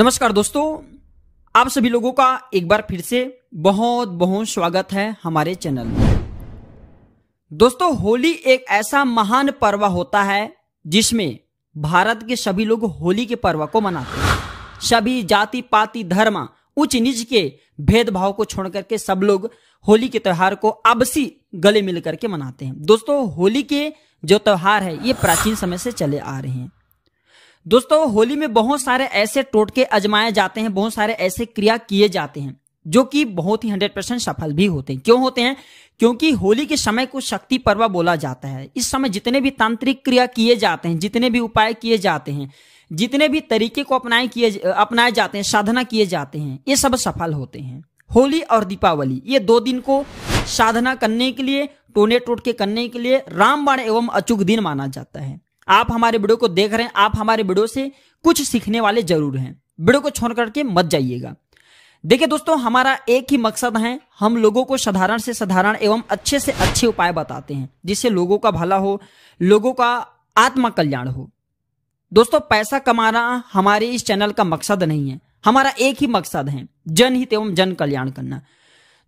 नमस्कार दोस्तों आप सभी लोगों का एक बार फिर से बहुत बहुत स्वागत है हमारे चैनल में दोस्तों होली एक ऐसा महान पर्व होता है जिसमें भारत के सभी लोग होली के पर्व को मनाते हैं सभी जाति पाति धर्म उच्च निज के भेदभाव को छोड़ करके सब लोग होली के त्यौहार को अबसी गले मिल करके मनाते हैं दोस्तों होली के जो त्यौहार है ये प्राचीन समय से चले आ रहे हैं दोस्तों होली में बहुत सारे ऐसे टोटके अजमाए जाते हैं बहुत सारे ऐसे क्रिया किए जाते हैं जो कि बहुत ही हंड्रेड परसेंट सफल भी होते हैं क्यों होते हैं क्योंकि होली के समय को शक्ति पर्व बोला जाता है इस समय जितने भी तांत्रिक क्रिया किए जाते हैं जितने भी उपाय किए जाते हैं जितने भी तरीके को अपनाए किए अपनाए जाते हैं साधना किए जाते हैं ये सब सफल होते हैं होली और दीपावली ये दो दिन को साधना करने के लिए टोने टोटके करने के लिए रामबाण एवं अचूक दिन माना जाता है आप हमारे वीडियो को देख रहे हैं आप हमारे वीडियो से कुछ सीखने वाले जरूर हैं वीडियो को छोड़ करके मत जाइएगा देखिए दोस्तों हमारा एक ही मकसद है हम लोगों को साधारण से साधारण एवं अच्छे से अच्छे उपाय बताते हैं जिससे लोगों का भला हो लोगों का आत्मा कल्याण हो दोस्तों पैसा कमाना हमारे इस चैनल का मकसद नहीं है हमारा एक ही मकसद है जनहित एवं जन कल्याण करना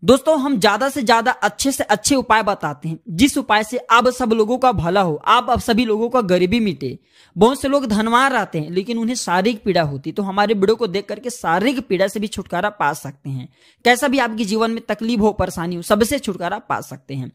दोस्तों हम ज्यादा से ज्यादा अच्छे से अच्छे उपाय बताते हैं जिस उपाय से आप सब लोगों का भला हो आप अब सभी लोगों का गरीबी मिटे बहुत से लोग धनवान रहते हैं लेकिन उन्हें शारीरिक पीड़ा होती तो हमारे वीडियो को देख करके शारीरिक पीड़ा से भी छुटकारा पा सकते हैं कैसा भी आपके जीवन में तकलीफ हो परेशानी हो सबसे छुटकारा पा सकते हैं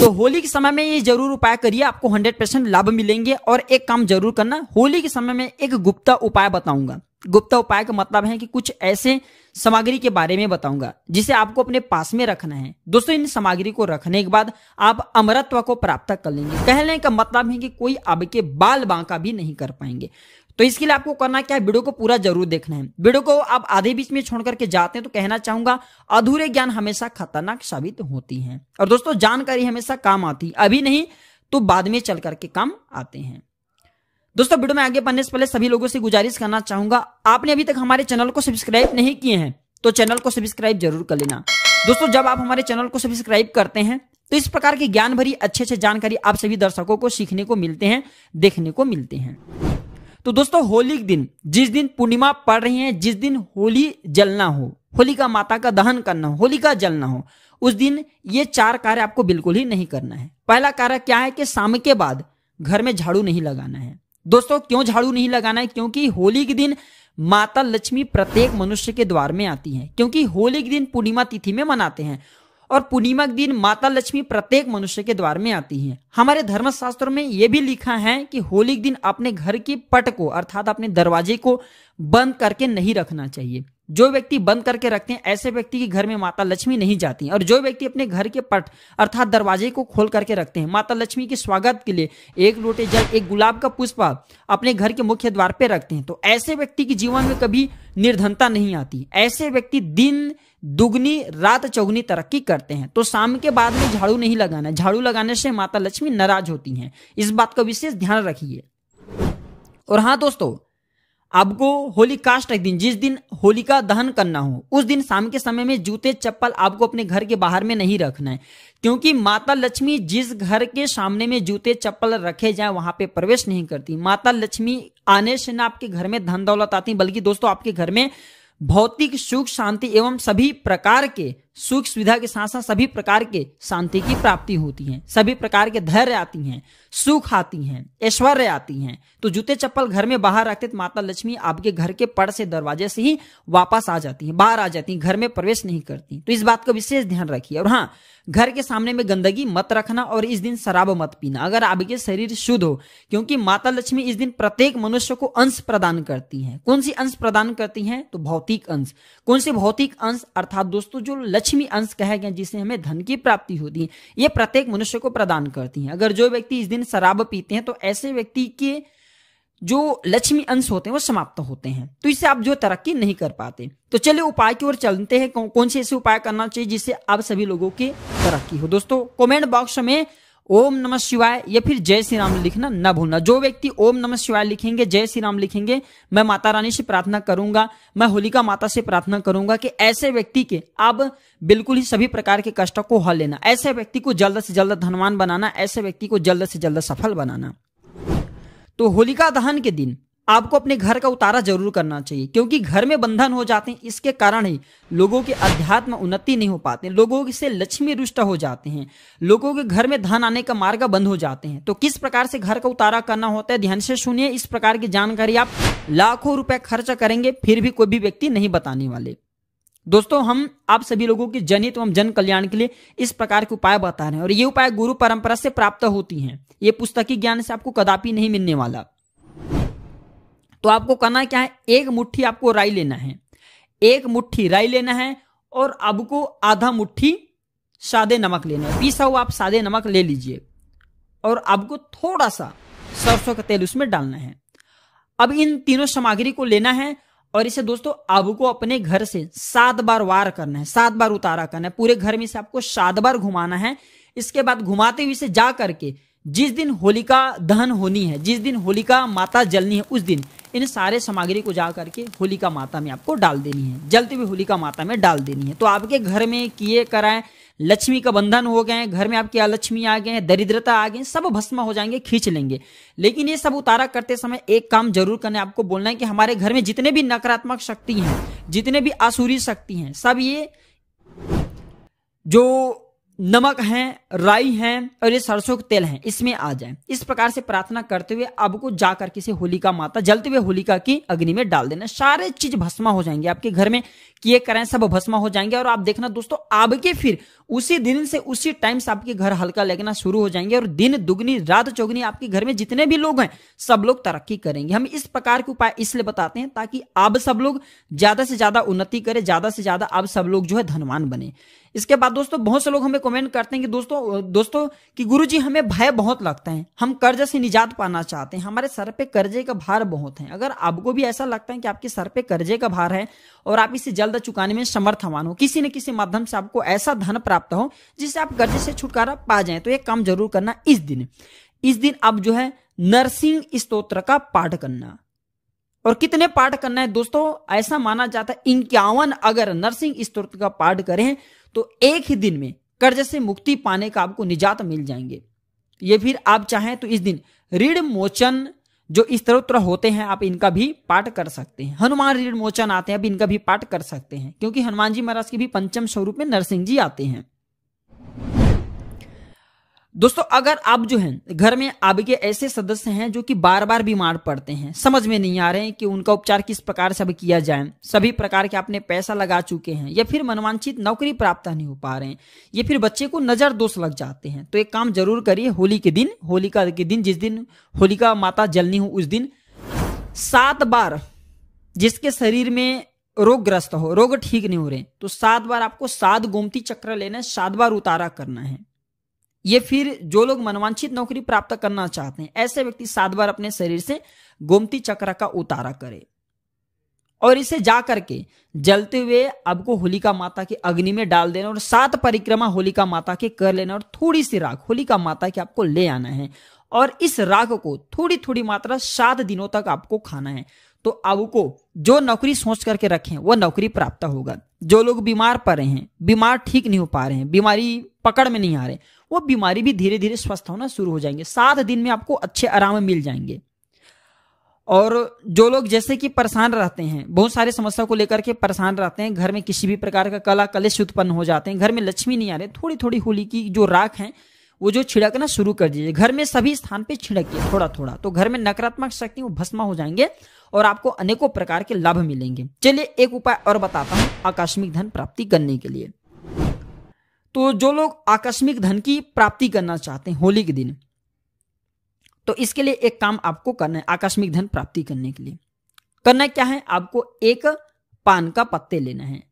तो होली के समय में ये जरूर उपाय करिए आपको हंड्रेड लाभ मिलेंगे और एक काम जरूर करना होली के समय में एक गुप्ता उपाय बताऊंगा गुप्ता उपाय का मतलब है कि कुछ ऐसे सामग्री के बारे में बताऊंगा जिसे आपको अपने पास में रखना है दोस्तों इन सामग्री को रखने के बाद आप अमरत्व को प्राप्त कर लेंगे कहने का मतलब है कि कोई आपके बाल बांका भी नहीं कर पाएंगे तो इसके लिए आपको करना क्या है वीडियो को पूरा जरूर देखना है वीडियो को आप आधे बीच में छोड़ करके जाते हैं तो कहना चाहूंगा अधूरे ज्ञान हमेशा खतरनाक साबित होती है और दोस्तों जानकारी हमेशा काम आती अभी नहीं तो बाद में चल करके काम आते हैं दोस्तों वीडियो में आगे बढ़ने से पहले सभी लोगों से गुजारिश करना चाहूंगा आपने अभी तक हमारे चैनल को सब्सक्राइब नहीं किए हैं तो चैनल को सब्सक्राइब जरूर कर लेना दोस्तों जब आप हमारे चैनल को सब्सक्राइब करते हैं तो इस प्रकार की ज्ञान भरी अच्छे अच्छे जानकारी आप सभी दर्शकों को सीखने को मिलते हैं देखने को मिलते हैं तो दोस्तों होली के दिन जिस दिन पूर्णिमा पड़ रही है जिस दिन होली जलना हो होलिका माता का दहन करना हो होलिका जलना हो उस दिन ये चार कार्य आपको बिल्कुल ही नहीं करना है पहला कार्य क्या है कि शाम के बाद घर में झाड़ू नहीं लगाना है दोस्तों क्यों झाड़ू नहीं लगाना है क्योंकि होली के दिन माता लक्ष्मी प्रत्येक मनुष्य के द्वार में आती हैं क्योंकि होली के दिन पूर्णिमा तिथि में मनाते हैं और पूर्णिमा के दिन माता लक्ष्मी प्रत्येक मनुष्य के द्वार में आती हैं हमारे धर्मशास्त्रों में यह भी लिखा है कि होली के दिन अपने घर की पट को अर्थात अपने दरवाजे को बंद करके नहीं रखना चाहिए जो व्यक्ति बंद करके रखते हैं ऐसे व्यक्ति के घर में माता लक्ष्मी नहीं जाती और जो व्यक्ति अपने घर के पट अर्थात दरवाजे को खोल करके रखते हैं माता लक्ष्मी के स्वागत के लिए एक लोटे जल एक गुलाब का पुष्प अपने घर के मुख्य द्वार पर रखते हैं तो ऐसे व्यक्ति के जीवन में कभी निर्धनता नहीं आती ऐसे व्यक्ति दिन दुगनी रात चौगनी तरक्की करते हैं तो शाम के बाद में झाड़ू नहीं लगाना झाड़ू लगाने से माता लक्ष्मी नाराज होती है इस बात का विशेष ध्यान रखिए और हाँ दोस्तों आपको होली कास्ट एक दिन जिस दिन का दहन करना हो उस दिन शाम के समय में जूते चप्पल आपको अपने घर के बाहर में नहीं रखना है क्योंकि माता लक्ष्मी जिस घर के सामने में जूते चप्पल रखे जाए वहां पे प्रवेश नहीं करती माता लक्ष्मी आने से ना आपके घर में धन दौलत आती बल्कि दोस्तों आपके घर में भौतिक सुख शांति एवं सभी प्रकार के सुख सुविधा के साथ साथ सभी प्रकार के शांति की प्राप्ति होती है सभी प्रकार के धैर्य आती हैं सुख आती हैं ऐश्वर्य आती हैं तो जूते चप्पल घर में बाहर रखते तो माता लक्ष्मी आपके घर के पड़ से दरवाजे से ही वापस आ जाती है बाहर आ जाती है घर में प्रवेश नहीं करती तो इस बात का विशेष ध्यान रखिए और हाँ घर के सामने में गंदगी मत रखना और इस दिन शराब मत पीना अगर आपके शरीर शुद्ध हो क्योंकि माता लक्ष्मी इस दिन प्रत्येक मनुष्य को अंश प्रदान करती हैं कौन सी अंश प्रदान करती हैं तो भौतिक अंश कौन से भौतिक अंश अर्थात दोस्तों जो लक्ष्मी अंश कहे गए जिसे हमें धन की प्राप्ति होती है ये प्रत्येक मनुष्य को प्रदान करती है अगर जो व्यक्ति इस दिन शराब पीते हैं तो ऐसे व्यक्ति के जो लक्ष्मी अंश होते हैं वो समाप्त होते हैं तो इससे आप जो तरक्की नहीं कर पाते तो चलिए उपाय की ओर चलते हैं कौन, कौन से ऐसे उपाय करना चाहिए जिससे आप सभी लोगों की तरक्की हो दोस्तों कमेंट बॉक्स में ओम नमः शिवाय या फिर जय श्री राम लिखना न भूलना जो व्यक्ति ओम नमः शिवाय लिखेंगे जय श्री राम लिखेंगे मैं माता रानी से प्रार्थना करूंगा मैं होलिका माता से प्रार्थना करूंगा कि ऐसे व्यक्ति के अब बिल्कुल ही सभी प्रकार के कष्टों को हल लेना ऐसे व्यक्ति को जल्द से जल्द धनवान बनाना ऐसे व्यक्ति को जल्द से जल्द सफल बनाना तो होलिका दहन के दिन आपको अपने घर का उतारा जरूर करना चाहिए क्योंकि घर में बंधन हो जाते हैं इसके कारण ही लोगों के अध्यात्म उन्नति नहीं हो पाते लोगों से लक्ष्मी रुष्ट हो जाते हैं लोगों के घर में धन आने का मार्ग बंद हो जाते हैं तो किस प्रकार से घर का उतारा करना होता है ध्यान से सुनिए इस प्रकार की जानकारी आप लाखों रुपए खर्च करेंगे फिर भी कोई भी व्यक्ति नहीं बताने वाले दोस्तों हम आप सभी लोगों के जनित एवं जन कल्याण के लिए इस प्रकार के उपाय बता रहे हैं और ये उपाय गुरु परंपरा से प्राप्त होती हैं ये पुस्तकी ज्ञान से आपको कदापि नहीं मिलने वाला तो आपको करना क्या है एक मुट्ठी आपको राई लेना है एक मुट्ठी राई लेना है और आपको आधा मुट्ठी सादे नमक लेना है पीसा हुआ आप सादे नमक ले लीजिए और आपको थोड़ा सा सरसों का तेल उसमें डालना है अब इन तीनों सामग्री को लेना है और इसे दोस्तों आपको अपने घर से सात बार वार करना है सात बार उतारा करना है पूरे घर में से आपको सात बार घुमाना है इसके बाद घुमाते हुए इसे जा करके जिस दिन होलिका दहन होनी है जिस दिन होलिका माता जलनी है उस दिन इन सारे सामग्री को जा करके होलिका माता में आपको डाल देनी है जलते हुए होलिका माता में डाल देनी है तो आपके घर में किए कराएं लक्ष्मी का बंधन हो गए हैं घर में आपकी अलक्ष्मी आ गए हैं दरिद्रता आ गई सब भस्म हो जाएंगे खींच लेंगे लेकिन ये सब उतारा करते समय एक काम जरूर करना आपको बोलना है कि हमारे घर में जितने भी नकारात्मक शक्ति हैं जितने भी आसुरी शक्ति हैं सब ये जो नमक है राई है और ये सरसों का तेल है इसमें आ जाए इस प्रकार से प्रार्थना करते हुए आपको जाकर किसी होलिका माता जलते हुए होलिका की अग्नि में डाल देना सारे चीज भस्मा हो जाएंगे आपके घर में किए करें सब भस्मा हो जाएंगे और आप देखना दोस्तों आपके फिर उसी दिन से उसी टाइम से आपके घर हल्का लगना शुरू हो जाएंगे और दिन दुगनी रात चौगनी आपके घर में जितने भी लोग हैं सब लोग तरक्की करेंगे हम इस प्रकार के उपाय इसलिए बताते हैं ताकि आप सब लोग ज्यादा से ज्यादा उन्नति करें ज्यादा से ज्यादा आप सब लोग जो है धनवान बने इसके बाद दोस्तों बहुत से लोग हमें कमेंट करते हैं कि दोस्तों दोस्तों कि गुरुजी हमें भय बहुत लगता है हम कर्ज से निजात पाना चाहते हैं हमारे सर पे कर्जे का भार बहुत है अगर आपको भी ऐसा लगता है कि आपके सर पे कर्जे का भार है और आप इसे जल्द चुकाने में समर्थवान हो किसी न किसी माध्यम से आपको ऐसा धन प्राप्त हो जिससे आप कर्जे से छुटकारा पा जाए तो ये काम जरूर करना इस दिन इस दिन आप जो है नरसिंह स्त्रोत्र का पाठ करना और कितने पाठ करना है दोस्तों ऐसा माना जाता है इक्यावन अगर नरसिंह स्त्रोत्र का पाठ करें तो एक ही दिन में कर्ज से मुक्ति पाने का आपको निजात मिल जाएंगे ये फिर आप चाहें तो इस दिन ऋण मोचन जो इस तरह होते हैं आप इनका भी पाठ कर सकते हैं हनुमान ऋण मोचन आते हैं आप इनका भी पाठ कर सकते हैं क्योंकि हनुमान जी महाराज के भी पंचम स्वरूप में नरसिंह जी आते हैं दोस्तों अगर आप जो हैं घर में आपके ऐसे सदस्य हैं जो कि बार बार बीमार पड़ते हैं समझ में नहीं आ रहे हैं कि उनका उपचार किस प्रकार से अब किया जाए सभी प्रकार के आपने पैसा लगा चुके हैं या फिर मनवांचित नौकरी प्राप्त नहीं हो पा रहे हैं या फिर बच्चे को नजर दोष लग जाते हैं तो एक काम जरूर करिए होली के दिन होलिका के दिन जिस दिन होलिका माता जलनी हो उस दिन सात बार जिसके शरीर में रोग ग्रस्त हो रोग ठीक नहीं हो रहे तो सात बार आपको सात गोमती चक्र लेना है सात बार उतारा करना है ये फिर जो लोग मनवांछित नौकरी प्राप्त करना चाहते हैं ऐसे व्यक्ति सात बार अपने शरीर से गोमती चक्र का उतारा करे और इसे जा करके जलते हुए आपको होलिका माता के अग्नि में डाल देना और सात परिक्रमा होलिका माता के कर लेना और थोड़ी सी राख होलिका माता के आपको ले आना है और इस राख को थोड़ी थोड़ी मात्रा सात दिनों तक आपको खाना है तो आपको जो नौकरी सोच करके रखे वह नौकरी प्राप्त होगा जो लोग बीमार पड़े हैं बीमार ठीक नहीं हो पा रहे हैं बीमारी पकड़ में नहीं आ रहे वो बीमारी भी धीरे धीरे स्वस्थ होना शुरू हो जाएंगे सात दिन में आपको अच्छे आराम मिल जाएंगे और जो लोग जैसे कि परेशान रहते हैं बहुत सारे समस्या को लेकर के परेशान रहते हैं घर में किसी भी प्रकार का कला कलेश उत्पन्न हो जाते हैं घर में लक्ष्मी नहीं आ रही थोड़ी थोड़ी होली की जो राख है वो जो छिड़कना शुरू कर दीजिए घर में सभी स्थान पे छिड़किए थोड़ा थोड़ा तो घर में नकारात्मक शक्ति वो भस्मा हो जाएंगे और आपको अनेकों प्रकार के लाभ मिलेंगे चलिए एक उपाय और बताता हूँ आकस्मिक धन प्राप्ति करने के लिए तो जो लोग आकस्मिक धन की प्राप्ति करना चाहते हैं होली के दिन तो इसके लिए एक काम आपको करना है आकस्मिक धन प्राप्ति करने के लिए करना क्या है आपको एक पान का पत्ते लेना है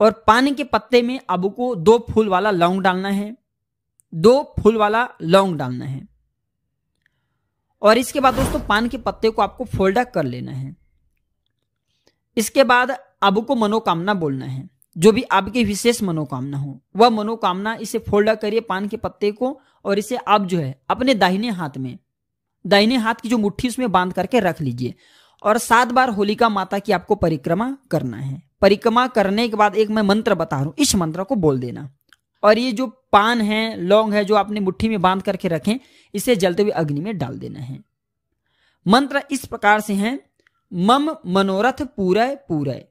और पान के पत्ते में आपको दो फूल वाला लौंग डालना है दो फूल वाला लौंग डालना है और इसके बाद दोस्तों पान के पत्ते को आपको फोल्ड कर लेना है इसके बाद आपको मनोकामना बोलना है जो भी आपकी विशेष मनोकामना हो वह मनोकामना इसे फोल्ड करिए पान के पत्ते को और इसे आप जो है अपने दाहिने हाथ में दाहिने हाथ की जो मुट्ठी उसमें बांध करके रख लीजिए और सात बार होलिका माता की आपको परिक्रमा करना है परिक्रमा करने के बाद एक मैं मंत्र बता रहा हूं इस मंत्र को बोल देना और ये जो पान है लौंग है जो आपने मुट्ठी में बांध करके रखें इसे जलते हुए अग्नि में डाल देना है मंत्र इस प्रकार से है मम मनोरथ पूरय पूरय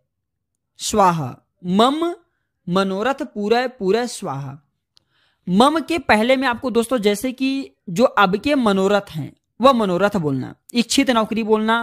स्वाहा मम मनोरथ पूरा पूरा स्वाहा मम के पहले में आपको दोस्तों जैसे कि जो अब के मनोरथ हैं वह मनोरथ बोलना इच्छित नौकरी बोलना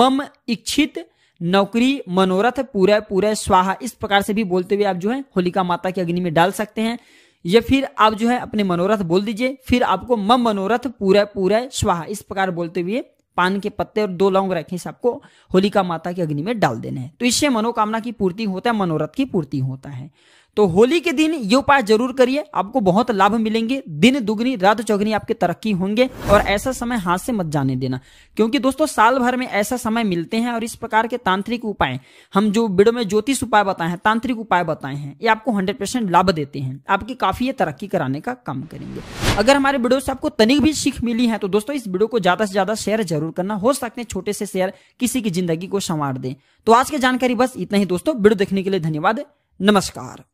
मम इच्छित नौकरी मनोरथ पूरा पूरा स्वाहा इस प्रकार से भी बोलते हुए आप जो है होलिका माता की अग्नि में डाल सकते हैं या फिर आप जो है अपने मनोरथ बोल दीजिए फिर आपको मम मनोरथ पूरा पूरा स्वाहा इस प्रकार बोलते हुए पान के पत्ते और दो लौंग रखे से आपको होलिका माता की अग्नि में डाल देने हैं तो इससे मनोकामना की पूर्ति होता है मनोरथ की पूर्ति होता है तो होली के दिन ये उपाय जरूर करिए आपको बहुत लाभ मिलेंगे दिन दुगनी रात चौगनी आपके तरक्की होंगे और ऐसा समय हाथ से मत जाने देना क्योंकि दोस्तों साल भर में ऐसा समय मिलते हैं और इस प्रकार के तांत्रिक उपाय हम जो वीडियो में ज्योतिष उपाय बताए हैं तांत्रिक उपाय बताए हैं ये आपको हंड्रेड लाभ देते हैं आपकी काफी ये तरक्की कराने का काम करेंगे अगर हमारे वीडियो से आपको तनिक भी सीख मिली है तो दोस्तों इस वीडियो को ज्यादा से ज्यादा शेयर जरूर करना हो सकते हैं छोटे से शेयर किसी की जिंदगी को संवार दे तो आज की जानकारी बस इतना ही दोस्तों वीडियो देखने के लिए धन्यवाद नमस्कार